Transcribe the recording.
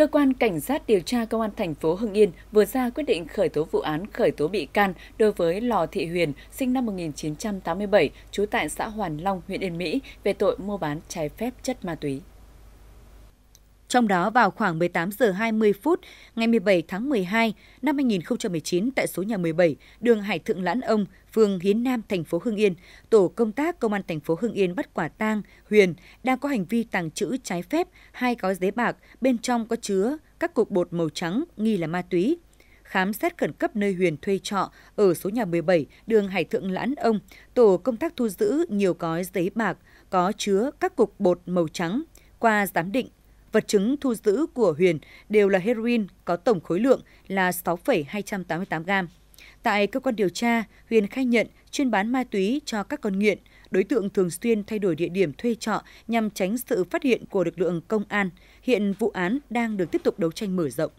Cơ quan Cảnh sát điều tra Công an thành phố Hưng Yên vừa ra quyết định khởi tố vụ án khởi tố bị can đối với Lò Thị Huyền, sinh năm 1987, trú tại xã Hoàn Long, huyện Yên Mỹ, về tội mua bán trái phép chất ma túy. Trong đó vào khoảng 18 giờ 20 phút ngày 17 tháng 12 năm 2019 tại số nhà 17, đường Hải Thượng Lãn Ông, phường Hiến Nam, thành phố Hưng Yên, tổ công tác công an thành phố Hưng Yên bắt quả tang Huyền đang có hành vi tàng trữ trái phép hai gói giấy bạc, bên trong có chứa các cục bột màu trắng nghi là ma túy khám xét khẩn cấp nơi Huyền thuê trọ ở số nhà 17, đường Hải Thượng Lãn Ông, tổ công tác thu giữ nhiều gói giấy bạc có chứa các cục bột màu trắng. Qua giám định, Vật chứng thu giữ của Huyền đều là heroin có tổng khối lượng là 6,288 gram. Tại cơ quan điều tra, Huyền khai nhận chuyên bán ma túy cho các con nghiện. Đối tượng thường xuyên thay đổi địa điểm thuê trọ nhằm tránh sự phát hiện của lực lượng công an. Hiện vụ án đang được tiếp tục đấu tranh mở rộng.